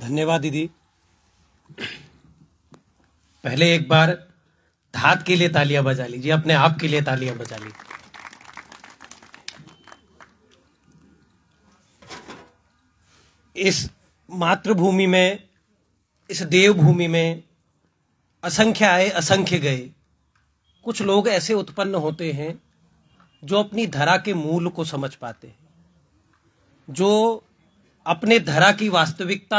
धन्यवाद दीदी पहले एक बार धात के लिए तालियां बजा लीजिए अपने आप के लिए तालियां बजा लीजिए इस मातृभूमि में इस देवभूमि में असंख्य आए असंख्य गए कुछ लोग ऐसे उत्पन्न होते हैं जो अपनी धरा के मूल को समझ पाते हैं जो अपने धरा की वास्तविकता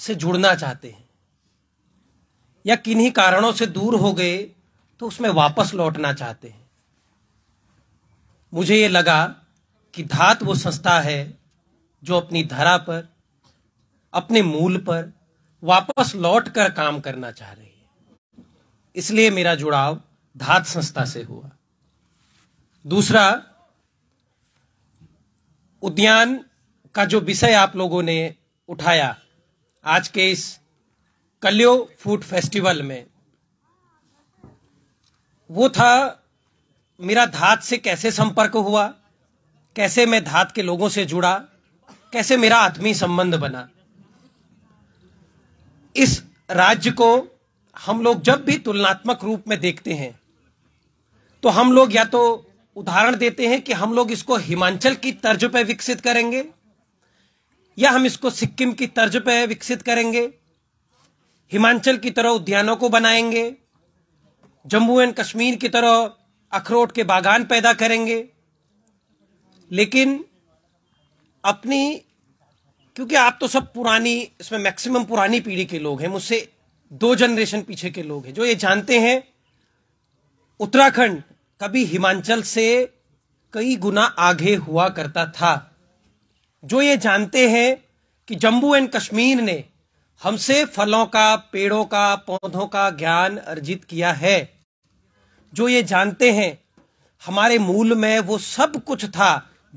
से जुड़ना चाहते हैं या किन्हीं कारणों से दूर हो गए तो उसमें वापस लौटना चाहते हैं मुझे ये लगा कि धात वो संस्था है जो अपनी धरा पर अपने मूल पर वापस लौट कर काम करना चाह रही है इसलिए मेरा जुड़ाव धात संस्था से हुआ दूसरा उद्यान का जो विषय आप लोगों ने उठाया आज के इस कलियो फूड फेस्टिवल में वो था मेरा धात से कैसे संपर्क हुआ कैसे मैं धात के लोगों से जुड़ा कैसे मेरा आत्मीय संबंध बना इस राज्य को हम लोग जब भी तुलनात्मक रूप में देखते हैं तो हम लोग या तो उदाहरण देते हैं कि हम लोग इसको हिमाचल की तर्ज पर विकसित करेंगे या हम इसको सिक्किम की तर्ज पे विकसित करेंगे हिमाचल की तरह उद्यानों को बनाएंगे जम्मू एंड कश्मीर की तरह अखरोट के बागान पैदा करेंगे लेकिन अपनी क्योंकि आप तो सब पुरानी इसमें मैक्सिमम पुरानी पीढ़ी के लोग हैं मुझसे दो जनरेशन पीछे के लोग हैं जो ये जानते हैं उत्तराखंड कभी हिमाचल से कई गुना आगे हुआ करता था जो ये जानते हैं कि जम्मू एंड कश्मीर ने हमसे फलों का पेड़ों का पौधों का ज्ञान अर्जित किया है जो ये जानते हैं हमारे मूल में वो सब कुछ था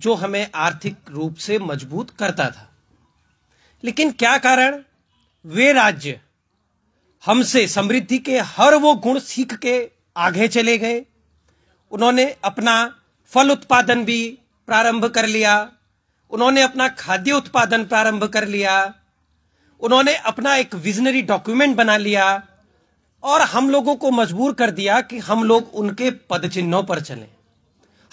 जो हमें आर्थिक रूप से मजबूत करता था लेकिन क्या कारण वे राज्य हमसे समृद्धि के हर वो गुण सीख के आगे चले गए उन्होंने अपना फल उत्पादन भी प्रारंभ कर लिया उन्होंने अपना खाद्य उत्पादन प्रारंभ कर लिया उन्होंने अपना एक विजनरी डॉक्यूमेंट बना लिया और हम लोगों को मजबूर कर दिया कि हम लोग उनके पद चिन्हों पर चलें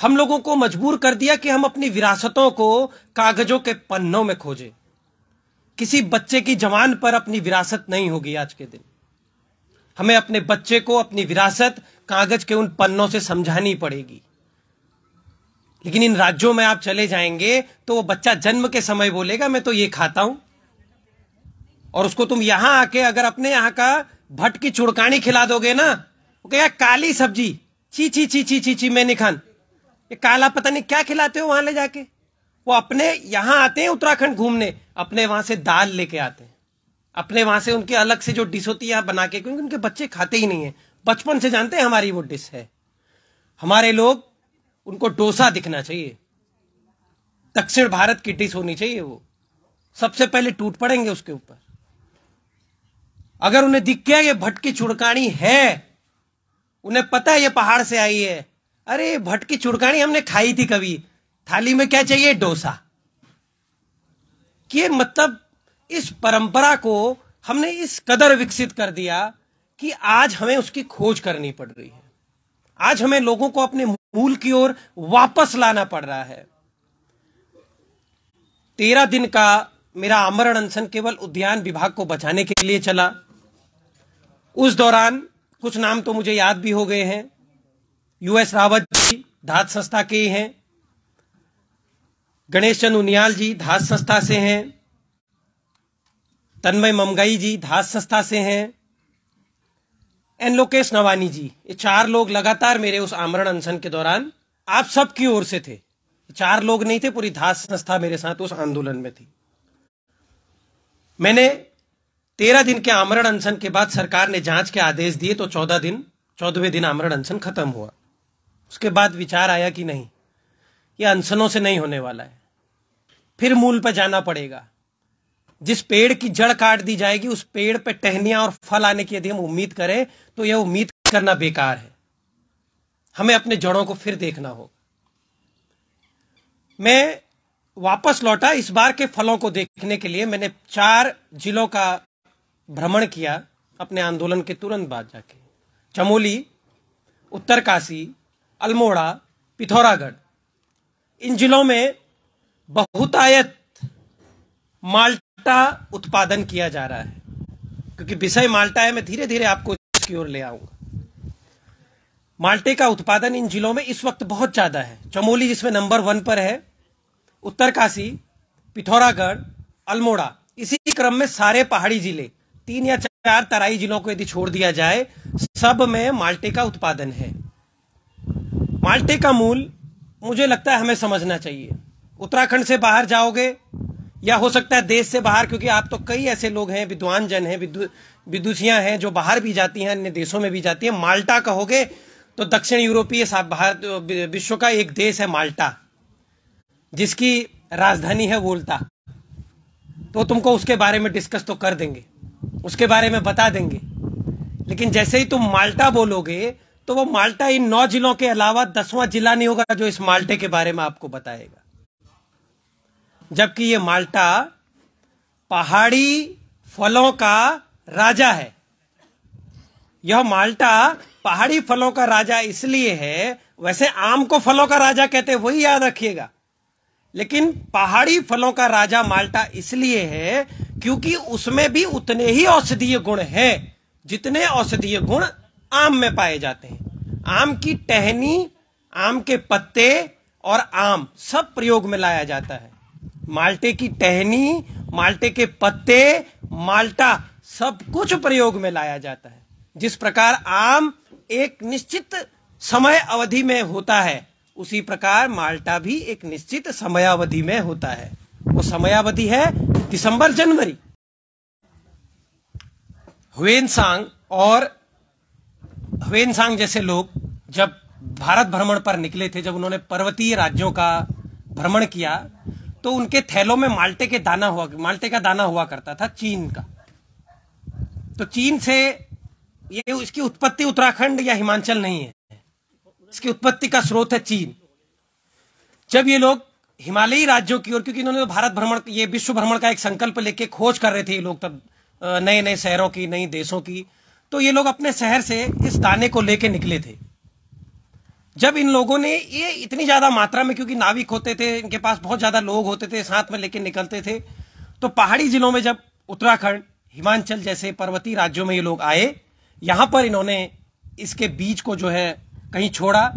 हम लोगों को मजबूर कर दिया कि हम अपनी विरासतों को कागजों के पन्नों में खोजें किसी बच्चे की जवान पर अपनी विरासत नहीं होगी आज के दिन हमें अपने बच्चे को अपनी विरासत कागज के उन पन्नों से समझानी पड़ेगी लेकिन इन राज्यों में आप चले जाएंगे तो वो बच्चा जन्म के समय बोलेगा मैं तो ये खाता हूं और उसको तुम यहां आके अगर अपने यहां का भट की चुड़कानी खिला दोगे ना वो कहेगा काली सब्जी ची ची ची ची ची ची मैं नहीं खान ये काला पता नहीं क्या खिलाते हो वहां ले जाके वो अपने यहां आते हैं उत्तराखंड घूमने अपने वहां से दाल लेके आते हैं अपने वहां से उनके अलग से जो डिश होती है बना के क्योंकि उनके बच्चे खाते ही नहीं है बचपन से जानते हैं हमारी वो डिश है हमारे लोग उनको डोसा दिखना चाहिए दक्षिण भारत की डिश होनी चाहिए वो सबसे पहले टूट पड़ेंगे उसके ऊपर अगर उन्हें दिख गया ये भटकी चुड़कानी है उन्हें पता है ये पहाड़ से आई है अरे भटकी चुड़कानी हमने खाई थी कभी थाली में क्या चाहिए डोसा कि मतलब इस परंपरा को हमने इस कदर विकसित कर दिया कि आज हमें उसकी खोज करनी पड़ रही है आज हमें लोगों को अपने मूल की ओर वापस लाना पड़ रहा है तेरह दिन का मेरा आमरण अनशन केवल उद्यान विभाग को बचाने के लिए चला उस दौरान कुछ नाम तो मुझे याद भी हो गए हैं यूएस रावत जी धात संस्था के ही हैं गणेश चंद उनियाल जी धात संस्था से हैं तन्मय ममगई जी धात संस्था से हैं एंड लोकेश नवानी जी ये चार लोग लगातार मेरे उस आमरण अनशन के दौरान आप सब की ओर से थे चार लोग नहीं थे पूरी धास संस्था मेरे साथ उस आंदोलन में थी मैंने तेरह दिन के आमरण अनशन के बाद सरकार ने जांच के आदेश दिए तो चौदह दिन चौदहवे दिन आमरण अनशन खत्म हुआ उसके बाद विचार आया कि नहीं ये अनशनों से नहीं होने वाला है फिर मूल पर जाना पड़ेगा जिस पेड़ की जड़ काट दी जाएगी उस पेड़ पे टहनिया और फल आने की यदि हम उम्मीद करें तो यह उम्मीद करना बेकार है हमें अपने जड़ों को फिर देखना हो मैं वापस लौटा इस बार के फलों को देखने के लिए मैंने चार जिलों का भ्रमण किया अपने आंदोलन के तुरंत बाद जाके चमोली उत्तरकाशी अल्मोड़ा पिथौरागढ़ इन जिलों में बहुतायत माल्ट माल्टा उत्पादन किया जा रहा है क्योंकि विषय माल्टा है मैं धीरे धीरे आपको इसकी ओर ले आऊंगा माल्टे का उत्पादन इन जिलों में इस वक्त बहुत ज्यादा है चमोली जिसमें नंबर वन पर है उत्तरकाशी पिथौरागढ़ अल्मोड़ा इसी क्रम में सारे पहाड़ी जिले तीन या चार तराई जिलों को यदि छोड़ दिया जाए सब में माल्टे का उत्पादन है माल्टे का मूल मुझे लगता है हमें समझना चाहिए उत्तराखंड से बाहर जाओगे या हो सकता है देश से बाहर क्योंकि आप तो कई ऐसे लोग हैं विद्वान जन हैं विदुषियां हैं जो बाहर भी जाती हैं अन्य देशों में भी जाती हैं माल्टा कहोगे तो दक्षिण यूरोपीय भारत विश्व का एक देश है माल्टा जिसकी राजधानी है वोल्टा तो तुमको उसके बारे में डिस्कस तो कर देंगे उसके बारे में बता देंगे लेकिन जैसे ही तुम माल्टा बोलोगे तो वो माल्टा इन नौ जिलों के अलावा दसवां जिला नहीं होगा जो इस माल्टे के बारे में आपको बताएगा जबकि ये माल्टा पहाड़ी फलों का राजा है यह माल्टा पहाड़ी फलों का राजा इसलिए है वैसे आम को फलों का राजा कहते हैं वही याद रखिएगा लेकिन पहाड़ी फलों का राजा माल्टा इसलिए है क्योंकि उसमें भी उतने ही औषधीय गुण हैं जितने औषधीय गुण आम में पाए जाते हैं आम की टहनी आम के पत्ते और आम सब प्रयोग में लाया जाता है माल्टे की टहनी माल्टे के पत्ते माल्टा सब कुछ प्रयोग में लाया जाता है जिस प्रकार आम एक निश्चित समय अवधि में होता है उसी प्रकार माल्टा भी एक निश्चित समयावधि में होता है वो समयावधि है दिसंबर जनवरी हुएनसांग और हुएनसांग जैसे लोग जब भारत भ्रमण पर निकले थे जब उन्होंने पर्वतीय राज्यों का भ्रमण किया तो उनके थैलों में माल्टे के दाना हुआ माल्टे का दाना हुआ करता था चीन का तो चीन से ये इसकी उत्पत्ति उत्तराखंड या हिमाचल नहीं है इसकी उत्पत्ति का स्रोत है चीन जब ये लोग हिमालयी राज्यों की ओर क्योंकि इन्होंने तो भारत भ्रमण ये विश्व भ्रमण का एक संकल्प लेके खोज कर रहे थे ये लोग तब नए नए शहरों की नई देशों की तो ये लोग अपने शहर से इस दाने को लेके निकले थे जब इन लोगों ने ये इतनी ज्यादा मात्रा में क्योंकि नाविक होते थे इनके पास बहुत ज्यादा लोग होते थे साथ में लेके निकलते थे तो पहाड़ी जिलों में जब उत्तराखंड हिमाचल जैसे पर्वतीय राज्यों में ये लोग आए यहां पर इन्होंने इसके बीज को जो है कहीं छोड़ा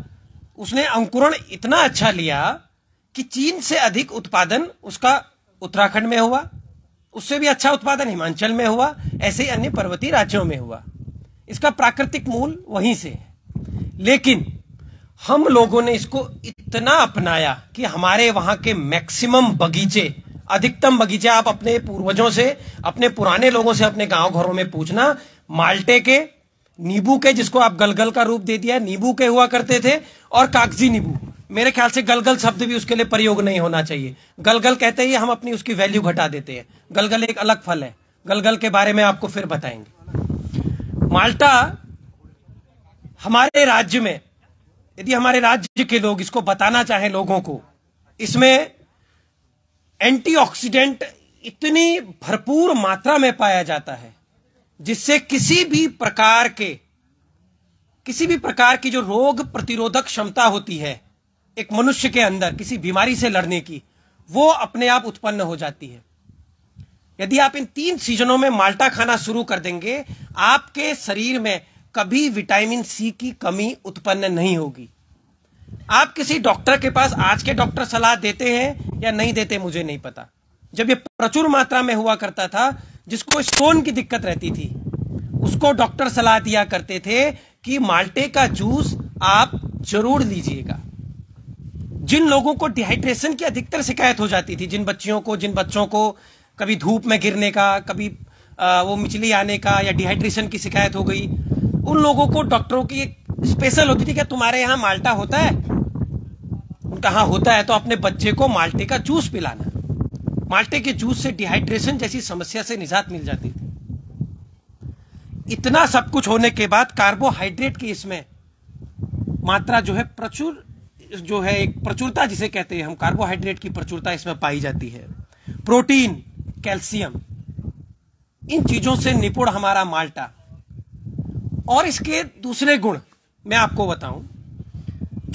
उसने अंकुरण इतना अच्छा लिया कि चीन से अधिक उत्पादन उसका उत्तराखंड में हुआ उससे भी अच्छा उत्पादन हिमाचल में हुआ ऐसे ही अन्य पर्वतीय राज्यों में हुआ इसका प्राकृतिक मूल वहीं से है लेकिन हम लोगों ने इसको इतना अपनाया कि हमारे वहां के मैक्सिमम बगीचे अधिकतम बगीचे आप अपने पूर्वजों से अपने पुराने लोगों से अपने गांव घरों में पूछना माल्टे के नींबू के जिसको आप गलगल का रूप दे दिया नींबू के हुआ करते थे और कागजी नींबू मेरे ख्याल से गलगल शब्द भी उसके लिए प्रयोग नहीं होना चाहिए गलगल कहते ही हम अपनी उसकी वैल्यू घटा देते हैं गलगल एक अलग फल है गलगल के बारे में आपको फिर बताएंगे माल्टा हमारे राज्य में यदि हमारे राज्य के लोग इसको बताना चाहें लोगों को इसमें एंटीऑक्सीडेंट इतनी भरपूर मात्रा में पाया जाता है जिससे किसी भी प्रकार के किसी भी प्रकार की जो रोग प्रतिरोधक क्षमता होती है एक मनुष्य के अंदर किसी बीमारी से लड़ने की वो अपने आप उत्पन्न हो जाती है यदि आप इन तीन सीजनों में माल्टा खाना शुरू कर देंगे आपके शरीर में कभी विटामिन सी की कमी उत्पन्न नहीं होगी आप किसी डॉक्टर के पास आज के डॉक्टर सलाह देते हैं या नहीं देते मुझे नहीं पता जब ये प्रचुर मात्रा में हुआ करता था जिसको स्टोन की दिक्कत रहती थी उसको डॉक्टर सलाह दिया करते थे कि माल्टे का जूस आप जरूर लीजिएगा जिन लोगों को डिहाइड्रेशन की अधिकतर शिकायत हो जाती थी जिन बच्चियों को जिन बच्चों को कभी धूप में गिरने का कभी आ, वो मिचली आने का या डिहाइड्रेशन की शिकायत हो गई उन लोगों को डॉक्टरों की एक स्पेशल होती थी क्या तुम्हारे यहाँ माल्टा होता है उनका हाँ होता है तो अपने बच्चे को माल्टे का जूस पिलाना माल्टे के जूस से डिहाइड्रेशन जैसी समस्या से निजात मिल जाती थी इतना सब कुछ होने के बाद कार्बोहाइड्रेट की इसमें मात्रा जो है प्रचुर जो है एक प्रचुरता जिसे कहते हैं हम कार्बोहाइड्रेट की प्रचुरता इसमें पाई जाती है प्रोटीन कैल्शियम इन चीजों से निपुण हमारा माल्टा और इसके दूसरे गुण मैं आपको बताऊं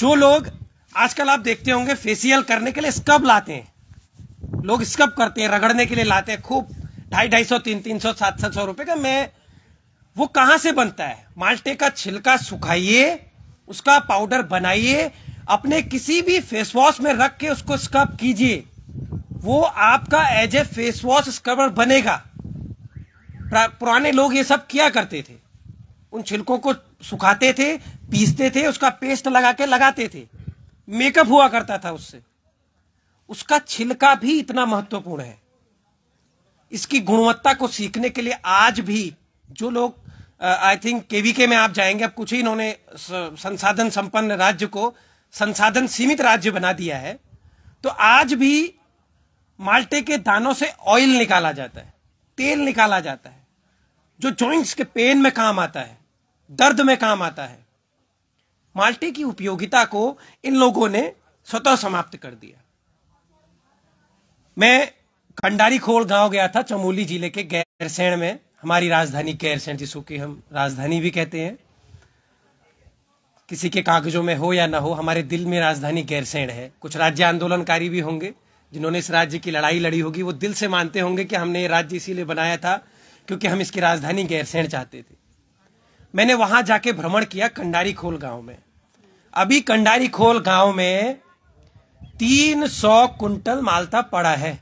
जो लोग आजकल आप देखते होंगे फेसियल करने के लिए स्कब लाते हैं लोग स्कब करते हैं रगड़ने के लिए लाते हैं खूब ढाई ढाई सौ तीन तीन सौ सात सात सौ रुपए का मैं वो कहां से बनता है माल्टे का छिलका सुखाइए उसका पाउडर बनाइए अपने किसी भी फेस वॉश में रख के उसको स्कब कीजिए वो आपका as a face wash scrubber बनेगा पुराने लोग ये सब किया करते थे उन छिलकों को सुखाते थे पीसते थे उसका पेस्ट लगा के लगाते थे मेकअप हुआ करता था उससे उसका छिलका भी इतना महत्वपूर्ण है इसकी गुणवत्ता को सीखने के लिए आज भी जो लोग आई थिंक केवीके में आप जाएंगे अब कुछ ही इन्होंने संसाधन संपन्न राज्य को संसाधन सीमित राज्य बना दिया है तो आज भी माल्टे के दानों से ऑयल निकाला जाता है तेल निकाला जाता है जो जॉइंट्स के पेन में काम आता है दर्द में काम आता है माल्टे की उपयोगिता को इन लोगों ने स्वतः समाप्त कर दिया मैं खंडारी खोल गांव गया था चमोली जिले के गैरसैण में हमारी राजधानी गैरसैण जिसको कि हम राजधानी भी कहते हैं किसी के कागजों में हो या ना हो हमारे दिल में राजधानी गैरसैण है कुछ राज्य आंदोलनकारी भी होंगे जिन्होंने इस राज्य की लड़ाई लड़ी होगी वो दिल से मानते होंगे कि हमने ये राज्य इसीलिए बनाया था क्योंकि हम इसकी राजधानी गैरसैण चाहते थे मैंने वहां जाके भ्रमण किया कंडारी खोल गांव में अभी कंडारी खोल गांव में तीन सौ कुंटल मालता पड़ा है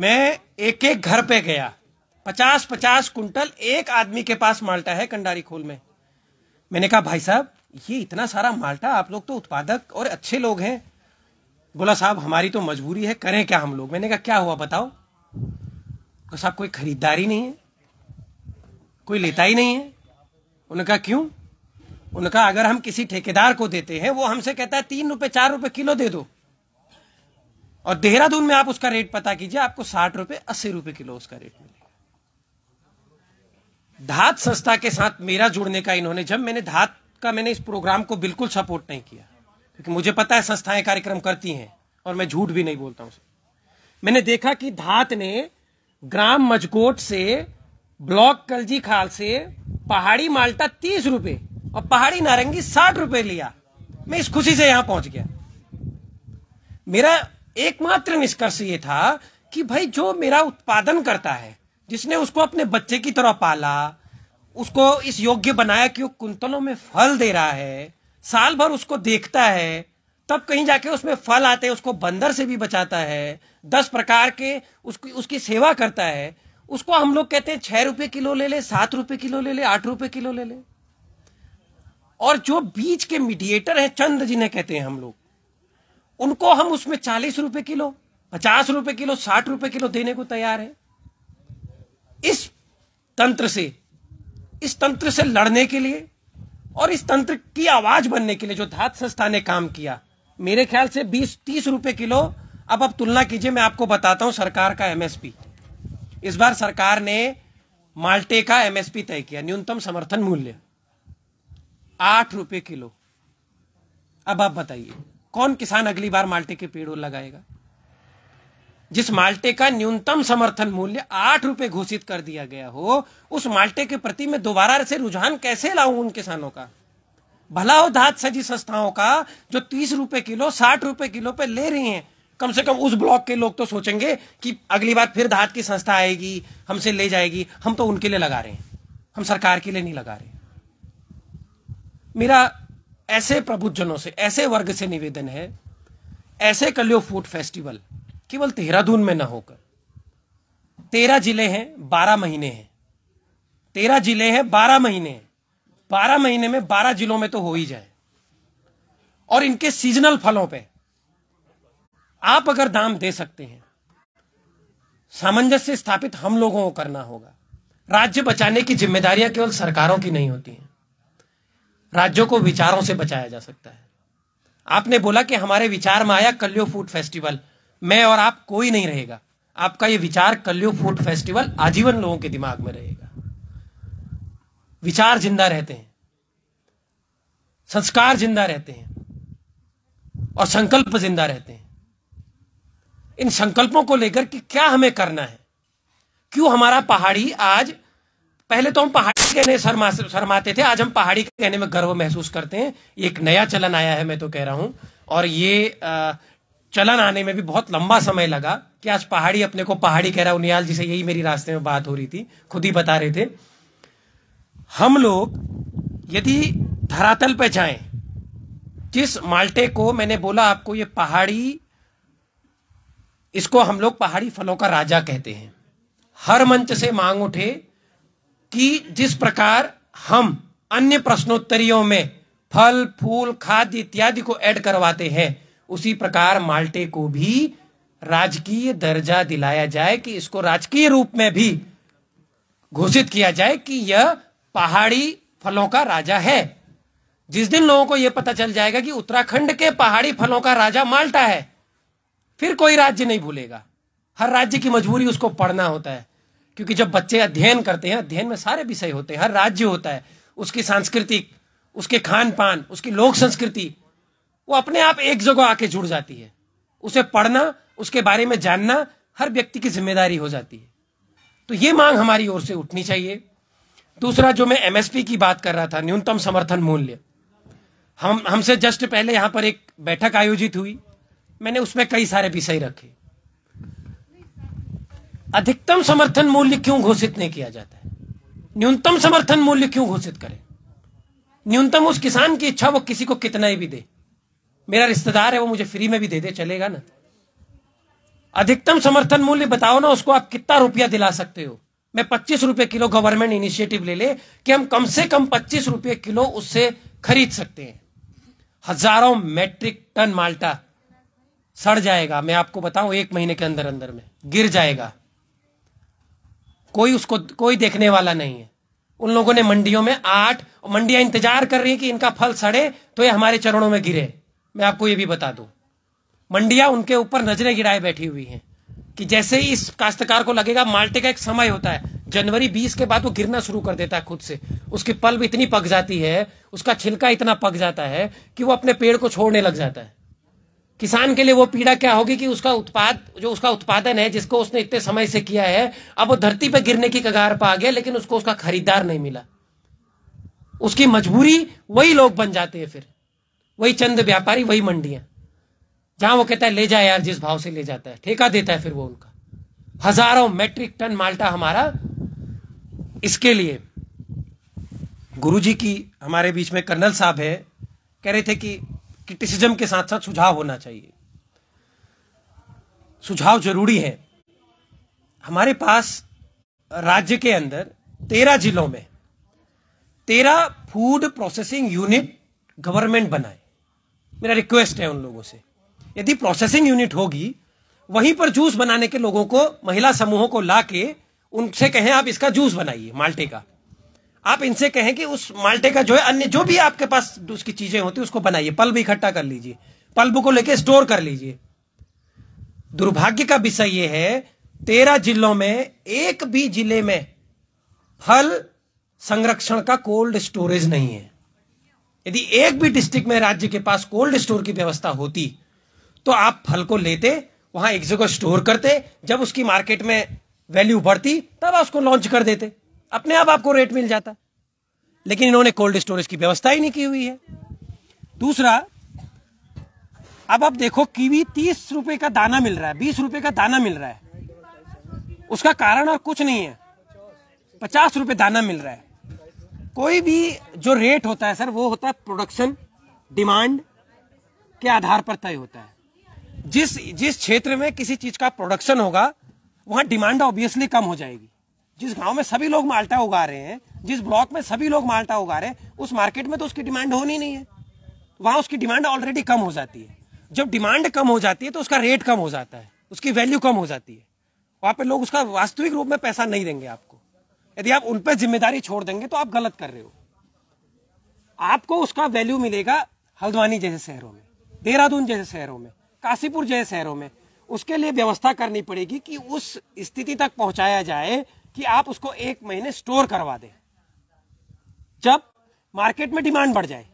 मैं एक एक घर पे गया पचास पचास कुंटल एक आदमी के पास माल्टा है कंडारी खोल में मैंने कहा भाई साहब ये इतना सारा माल्टा आप लोग तो उत्पादक और अच्छे लोग हैं बोला साहब हमारी तो मजबूरी है करें क्या हम लोग मैंने कहा क्या हुआ बताओ तो साहब कोई खरीदारी नहीं है कोई लेता ही नहीं है उनका क्यों उनका अगर हम किसी ठेकेदार को देते हैं वो हमसे कहता है तीन रुपए चार रुपए किलो दे दो और देहरादून में आप उसका रेट पता कीजिए आपको साठ रुपए अस्सी रुपए किलो उसका रेट मिलेगा धात संस्था के साथ मेरा जुड़ने का इन्होंने जब मैंने धात का मैंने इस प्रोग्राम को बिल्कुल सपोर्ट नहीं किया क्योंकि मुझे पता है संस्थाएं कार्यक्रम करती हैं और मैं झूठ भी नहीं बोलता हूं मैंने देखा कि धात ने ग्राम मजकोट से ब्लॉक कलजी खाल से पहाड़ी माल्टा तीस रुपए और पहाड़ी नारंगी साठ रुपए लिया मैं इस खुशी से यहां पहुंच गया मेरा एकमात्र निष्कर्ष ये था कि भाई जो मेरा उत्पादन करता है जिसने उसको अपने बच्चे की तरह पाला उसको इस योग्य बनाया कि वो कुंतलों में फल दे रहा है साल भर उसको देखता है तब कहीं जाके उसमें फल आते हैं उसको बंदर से भी बचाता है दस प्रकार के उसकी उसकी सेवा करता है उसको हम लोग कहते हैं छह रुपए किलो ले ले सात रुपए किलो ले ले आठ रुपए किलो ले ले और जो बीच के मीडिएटर है चंद जिन्हें कहते हैं हम लोग उनको हम उसमें चालीस रुपए किलो पचास रुपए किलो साठ रुपए किलो देने को तैयार है इस तंत्र से इस तंत्र से लड़ने के लिए और इस तंत्र की आवाज बनने के लिए जो धात संस्था ने काम किया मेरे ख्याल से बीस तीस रुपए किलो अब अब तुलना कीजिए मैं आपको बताता हूं सरकार का एमएसपी इस बार सरकार ने माल्टे का एमएसपी तय किया न्यूनतम समर्थन मूल्य आठ रुपए किलो अब आप बताइए कौन किसान अगली बार माल्टे के पेड़ लगाएगा जिस माल्टे का न्यूनतम समर्थन मूल्य आठ रुपए घोषित कर दिया गया हो उस माल्टे के प्रति मैं दोबारा से रुझान कैसे लाऊं उन किसानों का भला हो धात सजी संस्थाओं का जो तीस रुपए किलो साठ रुपए किलो पे ले रही हैं कम से कम उस ब्लॉक के लोग तो सोचेंगे कि अगली बार फिर धात की संस्था आएगी हमसे ले जाएगी हम तो उनके लिए लगा रहे हैं हम सरकार के लिए नहीं लगा रहे मेरा ऐसे प्रबुद्धजनों से ऐसे वर्ग से निवेदन है ऐसे कलियो फूड फेस्टिवल केवल देहरादून में न होकर तेरह जिले हैं बारह महीने हैं तेरह जिले हैं बारह महीने हैं बारह महीने में बारह जिलों में तो हो ही जाए और इनके सीजनल फलों पे आप अगर दाम दे सकते हैं सामंजस्य स्थापित हम लोगों को करना होगा राज्य बचाने की जिम्मेदारियां केवल सरकारों की नहीं होती हैं राज्यों को विचारों से बचाया जा सकता है आपने बोला कि हमारे विचार में आया कल्यो फूड फेस्टिवल मैं और आप कोई नहीं रहेगा आपका यह विचार कल्यो फूड फेस्टिवल आजीवन लोगों के दिमाग में रहेगा विचार जिंदा रहते हैं संस्कार जिंदा रहते हैं और संकल्प जिंदा रहते हैं इन संकल्पों को लेकर कि क्या हमें करना है क्यों हमारा पहाड़ी आज पहले तो हम पहाड़ी कहने शर्माते थे आज हम पहाड़ी कहने में गर्व महसूस करते हैं एक नया चलन आया है मैं तो कह रहा हूं और ये चलन आने में भी बहुत लंबा समय लगा कि आज पहाड़ी अपने को पहाड़ी कह रहा नियाल जी से यही मेरी रास्ते में बात हो रही थी खुद ही बता रहे थे हम लोग यदि धरातल पर जाए जिस माल्टे को मैंने बोला आपको ये पहाड़ी इसको हम लोग पहाड़ी फलों का राजा कहते हैं हर मंच से मांग उठे कि जिस प्रकार हम अन्य प्रश्नोत्तरियों में फल फूल खाद्य इत्यादि को ऐड करवाते हैं उसी प्रकार माल्टे को भी राजकीय दर्जा दिलाया जाए कि इसको राजकीय रूप में भी घोषित किया जाए कि यह पहाड़ी फलों का राजा है जिस दिन लोगों को यह पता चल जाएगा कि उत्तराखंड के पहाड़ी फलों का राजा माल्टा है फिर कोई राज्य नहीं भूलेगा हर राज्य की मजबूरी उसको पढ़ना होता है क्योंकि जब बच्चे अध्ययन करते हैं अध्ययन में सारे विषय होते हैं हर राज्य होता है उसकी सांस्कृतिक उसके खान पान उसकी लोक संस्कृति वो अपने आप एक जगह आके जुड़ जाती है उसे पढ़ना उसके बारे में जानना हर व्यक्ति की जिम्मेदारी हो जाती है तो ये मांग हमारी ओर से उठनी चाहिए दूसरा जो मैं एमएसपी की बात कर रहा था न्यूनतम समर्थन मूल्य हम हमसे जस्ट पहले यहां पर एक बैठक आयोजित हुई मैंने उसमें कई सारे विषय रखे अधिकतम समर्थन मूल्य क्यों घोषित नहीं किया जाता है न्यूनतम समर्थन मूल्य क्यों घोषित करें न्यूनतम उस किसान की इच्छा वो किसी को कितना ही भी दे मेरा रिश्तेदार है वो मुझे फ्री में भी दे दे चलेगा ना अधिकतम समर्थन मूल्य बताओ ना उसको आप कितना रुपया दिला सकते हो मैं पच्चीस रुपए किलो गवर्नमेंट इनिशिएटिव ले ले कि हम कम से कम पच्चीस रुपए किलो उससे खरीद सकते हैं हजारों मैट्रिक टन माल्टा सड़ जाएगा मैं आपको बताऊं एक महीने के अंदर अंदर में गिर जाएगा कोई उसको कोई देखने वाला नहीं है उन लोगों ने मंडियों में आठ मंडियां इंतजार कर रही है कि इनका फल सड़े तो ये हमारे चरणों में गिरे मैं आपको ये भी बता दू मंडिया उनके ऊपर नजरें गिराए बैठी हुई हैं कि जैसे ही इस काश्तकार को लगेगा माल्टे का एक समय होता है जनवरी 20 के बाद वो गिरना शुरू कर देता है खुद से उसकी पल्ब इतनी पक जाती है उसका छिलका इतना पक जाता है कि वो अपने पेड़ को छोड़ने लग जाता है किसान के लिए वो पीड़ा क्या होगी कि उसका उत्पाद जो उसका उत्पादन है जिसको उसने इतने समय से किया है अब वो धरती पर गिरने की कगार पर आ गया लेकिन उसको उसका खरीदार नहीं मिला उसकी मजबूरी वही लोग बन जाते हैं फिर वही चंद व्यापारी वही मंडियां जहां वो कहता है ले जाए यार जिस भाव से ले जाता है ठेका देता है फिर वो उनका हजारों मेट्रिक टन माल्टा हमारा इसके लिए गुरुजी की हमारे बीच में कर्नल साहब है कह रहे थे कि क्रिटिसिज्म के साथ साथ सुझाव होना चाहिए सुझाव जरूरी है हमारे पास राज्य के अंदर तेरह जिलों में तेरह फूड प्रोसेसिंग यूनिट गवर्नमेंट बनाए मेरा रिक्वेस्ट है उन लोगों से यदि प्रोसेसिंग यूनिट होगी वहीं पर जूस बनाने के लोगों को महिला समूहों को लाके उनसे कहें आप इसका जूस बनाइए माल्टे का आप इनसे कहें कि उस माल्टे का जो है अन्य जो भी आपके पास उसकी चीजें होती है उसको बनाइए पल्ब इकट्ठा कर लीजिए पल्ब को लेके स्टोर कर लीजिए दुर्भाग्य का विषय यह है तेरह जिलों में एक भी जिले में फल संरक्षण का कोल्ड स्टोरेज नहीं है यदि एक भी डिस्ट्रिक्ट में राज्य के पास कोल्ड स्टोर की व्यवस्था होती तो आप फल को लेते वहां एक जगह स्टोर करते जब उसकी मार्केट में वैल्यू बढ़ती तब आप उसको लॉन्च कर देते अपने आप आपको रेट मिल जाता लेकिन इन्होंने कोल्ड स्टोरेज की व्यवस्था ही नहीं की हुई है दूसरा अब आप देखो कीवी तीस रुपए का दाना मिल रहा है बीस रुपए का दाना मिल रहा है उसका कारण और कुछ नहीं है पचास रुपए दाना मिल रहा है कोई भी जो रेट होता है सर वो होता है प्रोडक्शन डिमांड के आधार पर तय होता है जिस जिस क्षेत्र में किसी चीज का प्रोडक्शन होगा वहां डिमांड ऑब्वियसली कम हो जाएगी जिस गांव में सभी लोग माल्टा उगा रहे हैं जिस ब्लॉक में सभी लोग माल्टा उगा रहे हैं उस मार्केट में तो उसकी डिमांड होनी नहीं है वहां उसकी डिमांड ऑलरेडी कम हो जाती है जब डिमांड कम हो जाती है तो उसका रेट कम हो जाता है उसकी वैल्यू कम हो जाती है वहां पे लोग उसका वास्तविक रूप में पैसा नहीं देंगे आपको यदि आप उन पर जिम्मेदारी छोड़ देंगे तो आप गलत कर रहे हो आपको उसका वैल्यू मिलेगा हल्द्वानी जैसे शहरों में देहरादून जैसे शहरों में काशीपुर जैसे शहरों में उसके लिए व्यवस्था करनी पड़ेगी कि उस स्थिति तक पहुंचाया जाए कि आप उसको एक महीने स्टोर करवा दें जब मार्केट में डिमांड बढ़ जाए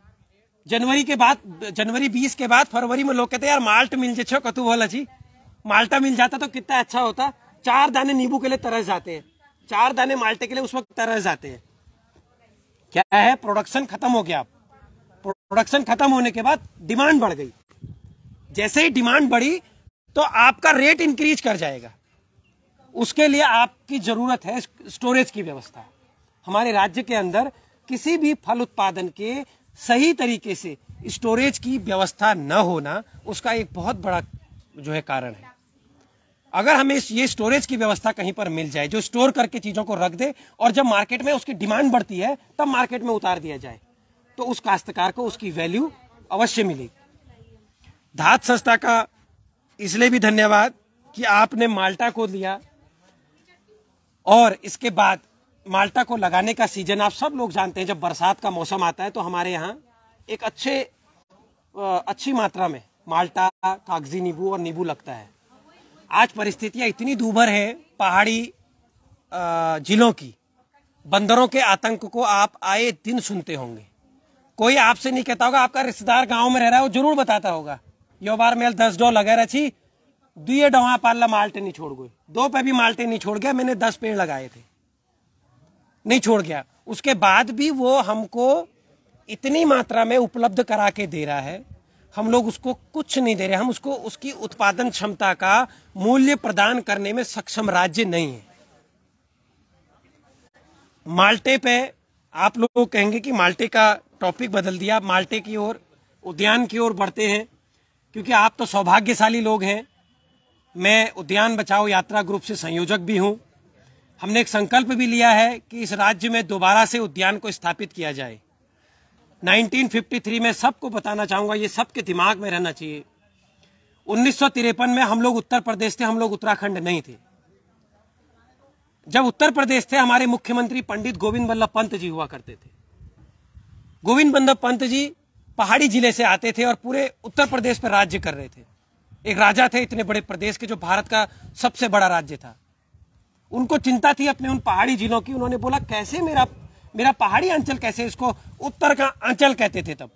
जनवरी के बाद जनवरी बीस के बाद फरवरी में लोग कहते यार माल्ट मिल जाए कतु बोला जी माल्टा मिल जाता तो कितना अच्छा होता चार दाने नींबू के लिए तरस जाते हैं चार दाने माल्टे के लिए उस वक्त तरस जाते हैं क्या है प्रोडक्शन खत्म हो गया प्रोडक्शन खत्म होने के बाद डिमांड बढ़ गई जैसे ही डिमांड बढ़ी तो आपका रेट इंक्रीज कर जाएगा उसके लिए आपकी जरूरत है स्टोरेज की व्यवस्था हमारे राज्य के अंदर किसी भी फल उत्पादन के सही तरीके से स्टोरेज की व्यवस्था न होना उसका एक बहुत बड़ा जो है कारण है अगर हमें ये स्टोरेज की व्यवस्था कहीं पर मिल जाए जो स्टोर करके चीजों को रख दे और जब मार्केट में उसकी डिमांड बढ़ती है तब मार्केट में उतार दिया जाए तो उस काश्तकार को उसकी वैल्यू अवश्य मिलेगी धात संस्था का इसलिए भी धन्यवाद कि आपने माल्टा को लिया और इसके बाद माल्टा को लगाने का सीजन आप सब लोग जानते हैं जब बरसात का मौसम आता है तो हमारे यहाँ एक अच्छे अच्छी मात्रा में माल्टा कागजी नींबू और नींबू लगता है आज परिस्थितियाँ इतनी दूभर है पहाड़ी जिलों की बंदरों के आतंक को आप आए दिन सुनते होंगे कोई आपसे नहीं कहता होगा आपका रिश्तेदार गांव में रह रहा है वो जरूर बताता होगा यो बार मेल दस डॉ लगे रही दुए डवा पाला माल्टे नहीं छोड़ गए दो पे भी माल्टे नहीं छोड़ गया मैंने दस पेड़ लगाए थे नहीं छोड़ गया उसके बाद भी वो हमको इतनी मात्रा में उपलब्ध करा के दे रहा है हम लोग उसको कुछ नहीं दे रहे हम उसको उसकी उत्पादन क्षमता का मूल्य प्रदान करने में सक्षम राज्य नहीं है माल्टे पे आप लोग कहेंगे कि माल्टे का टॉपिक बदल दिया माल्टे की ओर उद्यान की ओर बढ़ते हैं क्योंकि आप तो सौभाग्यशाली लोग हैं मैं उद्यान बचाओ यात्रा ग्रुप से संयोजक भी हूँ हमने एक संकल्प भी लिया है कि इस राज्य में दोबारा से उद्यान को स्थापित किया जाए 1953 में सबको बताना चाहूंगा ये सबके दिमाग में रहना चाहिए उन्नीस में हम लोग उत्तर प्रदेश थे हम लोग उत्तराखंड नहीं थे जब उत्तर प्रदेश थे हमारे मुख्यमंत्री पंडित गोविंद बल्लभ पंत जी हुआ करते थे गोविंद बल्लभ पंत जी पहाड़ी जिले से आते थे और पूरे उत्तर प्रदेश पर राज्य कर रहे थे एक राजा थे इतने बड़े प्रदेश के जो भारत का सबसे बड़ा राज्य था उनको चिंता थी अपने उन पहाड़ी जिलों की उन्होंने बोला कैसे मेरा मेरा पहाड़ी अंचल कैसे इसको उत्तर का अंचल कहते थे तब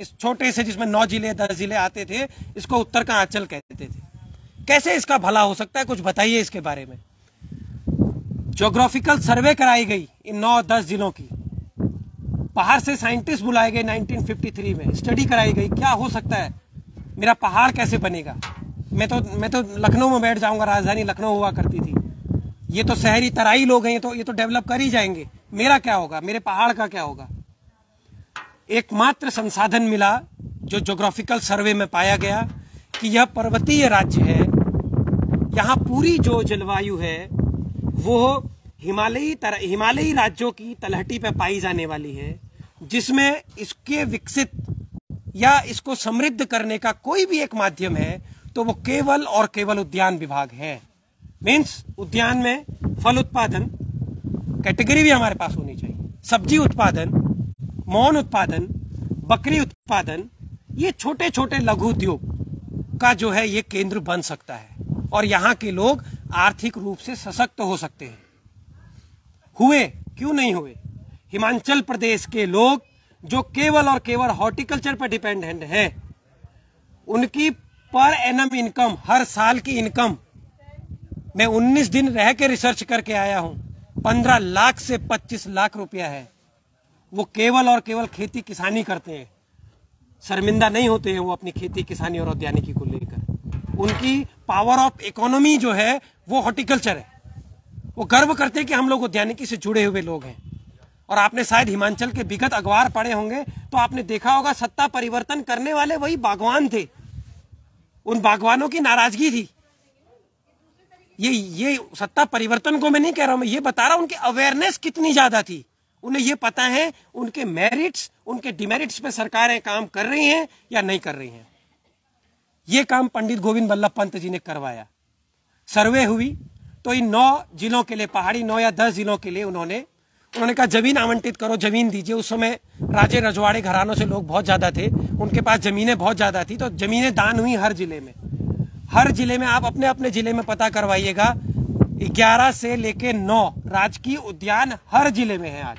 इस छोटे से जिसमें नौ जिले दस जिले आते थे इसको उत्तर का अंचल कहते थे कैसे इसका भला हो सकता है कुछ बताइए इसके बारे में जोग्राफिकल सर्वे कराई गई इन नौ दस जिलों की बाहर से साइंटिस्ट बुलाए गए 1953 में स्टडी कराई गई क्या हो सकता है मेरा पहाड़ कैसे बनेगा मैं तो मैं तो लखनऊ में बैठ जाऊंगा राजधानी लखनऊ हुआ करती थी ये तो शहरी तराई लोग हैं तो ये तो डेवलप कर ही जाएंगे मेरा क्या होगा मेरे पहाड़ का क्या होगा एकमात्र संसाधन मिला जो जोग्राफिकल सर्वे में पाया गया कि यह पर्वतीय राज्य है यहाँ पूरी जो जलवायु है वो हिमालयी हिमालयी राज्यों की तलहटी पर पाई जाने वाली है जिसमें इसके विकसित या इसको समृद्ध करने का कोई भी एक माध्यम है तो वो केवल और केवल उद्यान विभाग है मीन्स उद्यान में फल उत्पादन कैटेगरी भी हमारे पास होनी चाहिए सब्जी उत्पादन मौन उत्पादन बकरी उत्पादन ये छोटे छोटे लघु उद्योग का जो है ये केंद्र बन सकता है और यहाँ के लोग आर्थिक रूप से सशक्त हो सकते हैं हुए क्यों नहीं हुए हिमाचल प्रदेश के लोग जो केवल और केवल हॉर्टिकल्चर पर डिपेंडेंट है उनकी पर एनम इनकम हर साल की इनकम मैं 19 दिन रह के रिसर्च करके आया हूं 15 लाख से 25 लाख रुपया है वो केवल और केवल खेती किसानी करते हैं शर्मिंदा नहीं होते हैं वो अपनी खेती किसानी और उद्यानिकी को लेकर उनकी पावर ऑफ इकोनॉमी जो है वो हॉर्टिकल्चर है वो गर्व करते हैं कि हम लोग उद्यानिकी से जुड़े हुए लोग हैं और आपने शायद हिमाचल के विगत अखबार पढ़े होंगे तो आपने देखा होगा सत्ता परिवर्तन करने वाले वही बागवान थे उन बागवानों की नाराजगी थी ये ये सत्ता परिवर्तन को मैं नहीं कह रहा हूं मैं ये बता रहा हूं उनकी अवेयरनेस कितनी ज्यादा थी उन्हें ये पता है उनके मेरिट्स उनके डिमेरिट्स पे सरकारें काम कर रही हैं या नहीं कर रही हैं ये काम पंडित गोविंद वल्लभ पंत जी ने करवाया सर्वे हुई तो इन नौ जिलों के लिए पहाड़ी नौ या दस जिलों के लिए उन्होंने उन्होंने कहा जमीन आवंटित करो जमीन दीजिए उस समय राजे रजवाड़े घरानों से लोग बहुत ज़्यादा थे उनके पास ज़मीनें बहुत ज़्यादा थी तो ज़मीनें दान हुई हर ज़िले में हर ज़िले में आप अपने अपने ज़िले में पता करवाइएगा ग्यारह से लेके नौ राजकीय उद्यान हर ज़िले में है आज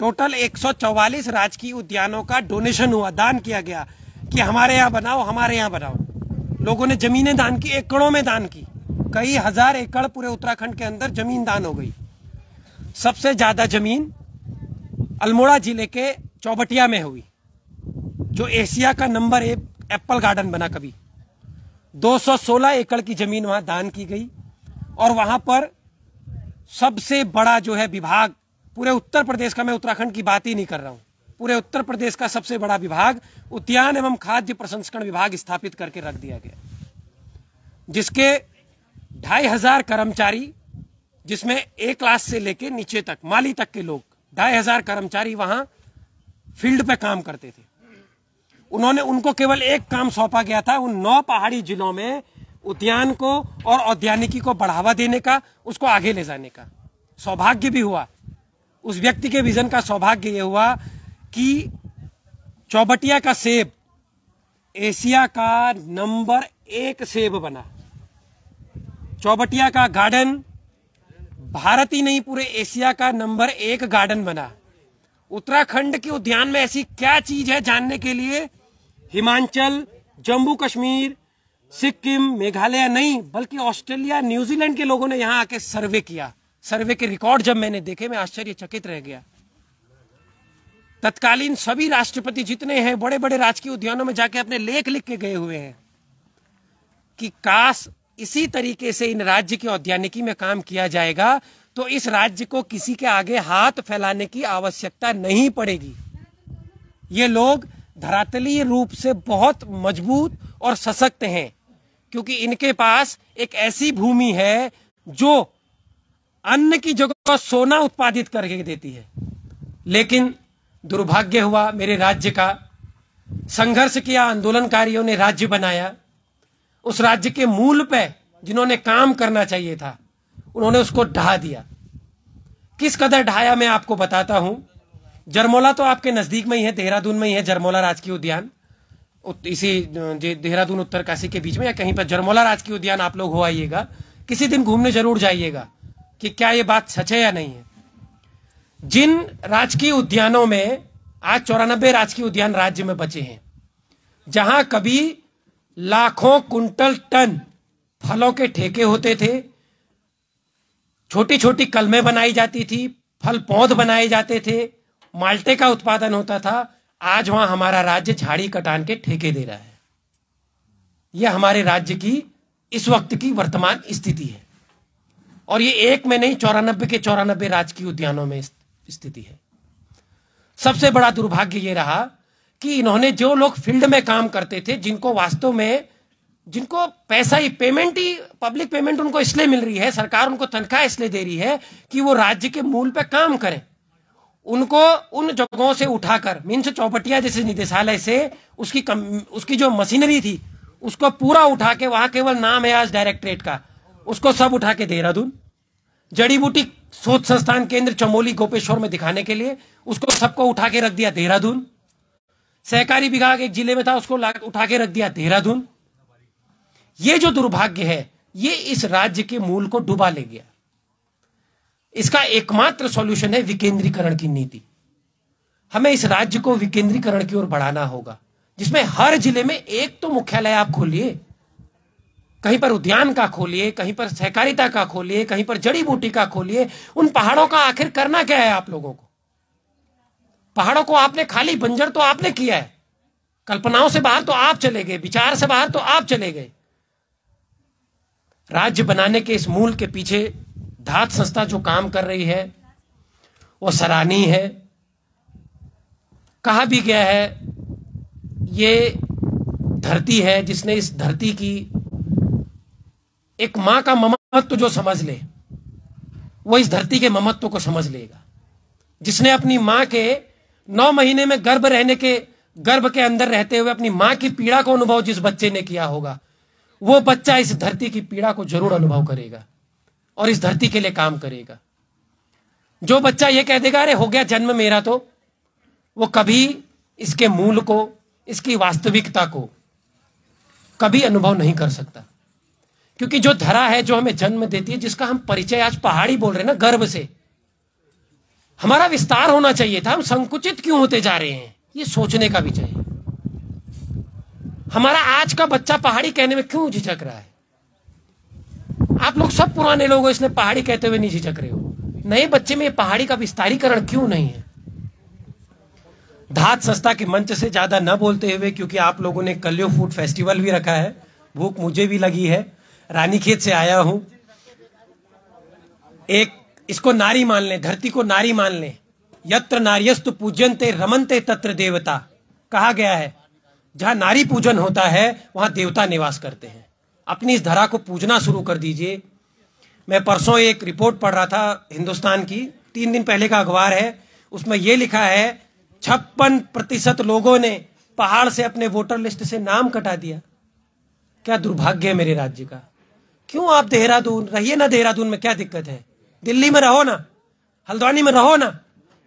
टोटल 144 राजकीय उद्यानों का डोनेशन हुआ दान किया गया कि हमारे यहाँ बनाओ हमारे यहाँ बनाओ लोगों ने ज़मीनें दान की एकड़ों में दान की कई हज़ार एकड़ पूरे उत्तराखंड के अंदर ज़मीन दान हो गई सबसे ज्यादा जमीन अल्मोड़ा जिले के चौबटिया में हुई जो एशिया का नंबर एक एप्पल गार्डन बना कभी 216 एकड़ की जमीन वहां दान की गई और वहां पर सबसे बड़ा जो है विभाग पूरे उत्तर प्रदेश का मैं उत्तराखंड की बात ही नहीं कर रहा हूं पूरे उत्तर प्रदेश का सबसे बड़ा विभाग उद्यान एवं खाद्य प्रसंस्करण विभाग स्थापित करके रख दिया गया जिसके ढाई हजार कर्मचारी जिसमें ए क्लास से लेके नीचे तक माली तक के लोग ढाई हजार कर्मचारी वहां फील्ड पे काम करते थे उन्होंने उनको केवल एक काम सौंपा गया था उन नौ पहाड़ी जिलों में उद्यान को और औद्यानिकी को बढ़ावा देने का उसको आगे ले जाने का सौभाग्य भी हुआ उस व्यक्ति के विजन का सौभाग्य यह हुआ कि चौबटिया का सेब एशिया का नंबर एक सेब बना चौबटिया का गार्डन भारत ही नहीं पूरे एशिया का नंबर एक गार्डन बना उत्तराखंड के उद्यान में ऐसी क्या चीज है जानने के लिए हिमाचल जम्मू कश्मीर सिक्किम मेघालय नहीं बल्कि ऑस्ट्रेलिया न्यूजीलैंड के लोगों ने यहाँ आके सर्वे किया सर्वे के रिकॉर्ड जब मैंने देखे मैं आश्चर्यचकित रह गया तत्कालीन सभी राष्ट्रपति जितने हैं बड़े बड़े राजकीय उद्यानों में जाके अपने लेख लिख के गए हुए हैं कि काश इसी तरीके से इन राज्य की औद्यानिकी में काम किया जाएगा तो इस राज्य को किसी के आगे हाथ फैलाने की आवश्यकता नहीं पड़ेगी ये लोग धरातलीय रूप से बहुत मजबूत और सशक्त हैं क्योंकि इनके पास एक ऐसी भूमि है जो अन्न की जगह सोना उत्पादित करके देती है लेकिन दुर्भाग्य हुआ मेरे राज्य का संघर्ष किया आंदोलनकारियों ने राज्य बनाया उस राज्य के मूल पे जिन्होंने काम करना चाहिए था उन्होंने उसको ढहा दिया किस कदर ढाया मैं आपको बताता हूं जरमोला तो आपके नजदीक में ही है देहरादून में ही है जरमोला राजकीय उद्यान इसी देहरादून उत्तर काशी के बीच में या कहीं पर जरमोला राजकीय उद्यान आप लोग हो आइएगा किसी दिन घूमने जरूर जाइएगा कि क्या ये बात सच है या नहीं है जिन राजकीय उद्यानों में आज चौरानबे राजकीय उद्यान राज्य में बचे हैं जहां कभी लाखों कुंटल टन फलों के ठेके होते थे छोटी छोटी कलमें बनाई जाती थी फल पौध बनाए जाते थे माल्टे का उत्पादन होता था आज वहां हमारा राज्य झाड़ी कटान के ठेके दे रहा है यह हमारे राज्य की इस वक्त की वर्तमान स्थिति है और ये एक में नहीं चौरानबे के चौरानबे राजकीय उद्यानों में स्थिति है सबसे बड़ा दुर्भाग्य यह रहा कि इन्होंने जो लोग फील्ड में काम करते थे जिनको वास्तव में जिनको पैसा ही पेमेंट ही पब्लिक पेमेंट उनको इसलिए मिल रही है सरकार उनको तनख्वाह इसलिए दे रही है कि वो राज्य के मूल पे काम करें उनको उन जगहों से उठाकर मीन्स चौपटिया जैसे निदेशालय से उसकी कम, उसकी जो मशीनरी थी उसको पूरा उठा के वहां केवल नाम है आज डायरेक्टरेट का उसको सब उठा के देहरादून जड़ी बूटी शोध संस्थान केंद्र चमोली गोपेश्वर में दिखाने के लिए उसको सबको उठा के रख दिया देहरादून सहकारी विभाग एक जिले में था उसको उठा के रख दिया देहरादून ये जो दुर्भाग्य है ये इस राज्य के मूल को डुबा ले गया इसका एकमात्र सॉल्यूशन है विकेंद्रीकरण की नीति हमें इस राज्य को विकेंद्रीकरण की ओर बढ़ाना होगा जिसमें हर जिले में एक तो मुख्यालय आप खोलिए कहीं पर उद्यान का खोलिए कहीं पर सहकारिता का खोलिए कहीं पर जड़ी बूटी का खोलिए उन पहाड़ों का आखिर करना क्या है आप लोगों को पहाड़ों को आपने खाली बंजर तो आपने किया है कल्पनाओं से बाहर तो आप चले गए विचार से बाहर तो आप चले गए राज्य बनाने के इस मूल के पीछे धात संस्था जो काम कर रही है वो सराहनीय है कहा भी गया है ये धरती है जिसने इस धरती की एक मां का ममत्व जो समझ ले वो इस धरती के ममत्व को समझ लेगा जिसने अपनी मां के नौ महीने में गर्भ रहने के गर्भ के अंदर रहते हुए अपनी मां की पीड़ा को अनुभव जिस बच्चे ने किया होगा वो बच्चा इस धरती की पीड़ा को जरूर अनुभव करेगा और इस धरती के लिए काम करेगा जो बच्चा ये कह देगा अरे हो गया जन्म मेरा तो वो कभी इसके मूल को इसकी वास्तविकता को कभी अनुभव नहीं कर सकता क्योंकि जो धरा है जो हमें जन्म देती है जिसका हम परिचय आज पहाड़ी बोल रहे हैं ना गर्भ से हमारा विस्तार होना चाहिए था हम संकुचित क्यों होते जा रहे हैं ये सोचने का भी चाहिए हमारा आज का बच्चा पहाड़ी कहने में क्यों झिझक रहा है आप लोग सब पुराने लोग हो इसलिए पहाड़ी कहते हुए नहीं झिझक रहे हो नए बच्चे में पहाड़ी का विस्तारीकरण क्यों नहीं है धात संस्था के मंच से ज्यादा न बोलते हुए क्योंकि आप लोगों ने कल्यो फूड फेस्टिवल भी रखा है भूख मुझे भी लगी है रानीखेत से आया हूं एक इसको नारी मान लें धरती को नारी मान लें यत्र नारियस्तु पूजनते रमनते तत्र देवता कहा गया है जहां नारी पूजन होता है वहां देवता निवास करते हैं अपनी इस धरा को पूजना शुरू कर दीजिए मैं परसों एक रिपोर्ट पढ़ रहा था हिंदुस्तान की तीन दिन पहले का अखबार है उसमें यह लिखा है छप्पन प्रतिशत लोगों ने पहाड़ से अपने वोटर लिस्ट से नाम कटा दिया क्या दुर्भाग्य है मेरे राज्य का क्यों आप देहरादून रहिए ना देहरादून में क्या दिक्कत है दिल्ली में रहो ना हल्द्वानी में रहो ना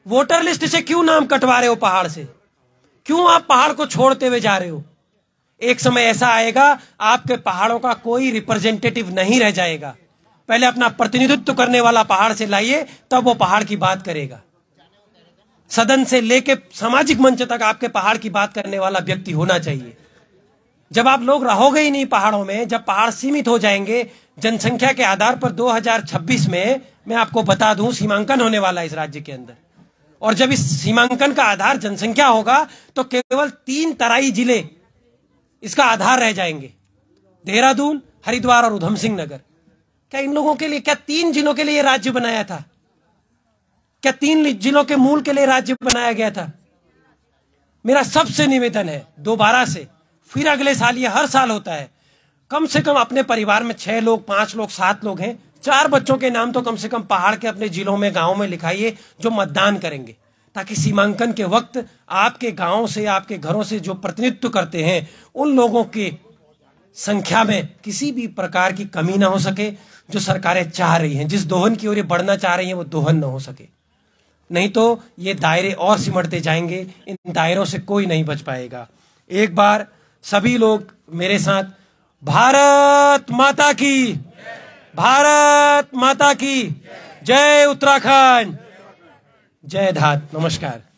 वोटर लिस्ट से क्यों नाम कटवा रहे हो पहाड़ से क्यों आप पहाड़ को छोड़ते हुए जा रहे हो एक समय ऐसा आएगा आपके पहाड़ों का कोई रिप्रेजेंटेटिव नहीं रह जाएगा पहले अपना प्रतिनिधित्व करने वाला पहाड़ से लाइए तब वो पहाड़ की बात करेगा सदन से लेके सामाजिक मंच तक आपके पहाड़ की बात करने वाला व्यक्ति होना चाहिए जब आप लोग रहोगे ही नहीं पहाड़ों में जब पहाड़ सीमित हो जाएंगे जनसंख्या के आधार पर 2026 में मैं आपको बता दूं सीमांकन होने वाला है इस राज्य के अंदर और जब इस सीमांकन का आधार जनसंख्या होगा तो केवल तीन तराई जिले इसका आधार रह जाएंगे देहरादून हरिद्वार और उधम सिंह नगर क्या इन लोगों के लिए क्या तीन जिलों के लिए राज्य बनाया था क्या तीन जिलों के मूल के लिए राज्य बनाया गया था मेरा सबसे निवेदन है दोबारा से फिर अगले साल ये हर साल होता है कम से कम अपने परिवार में छह लोग पांच लोग सात लोग हैं चार बच्चों के नाम तो कम से कम पहाड़ के अपने जिलों में गाँव में लिखाइए जो मतदान करेंगे ताकि सीमांकन के वक्त आपके गाँव से आपके घरों से जो प्रतिनिधित्व करते हैं उन लोगों के संख्या में किसी भी प्रकार की कमी ना हो सके जो सरकारें चाह रही हैं जिस दोहन की ओर ये बढ़ना चाह रही हैं वो दोहन ना हो सके नहीं तो ये दायरे और सिमटते जाएंगे इन दायरों से कोई नहीं बच पाएगा एक बार सभी लोग मेरे साथ भारत माता की भारत माता की जय उत्तराखंड जय धात नमस्कार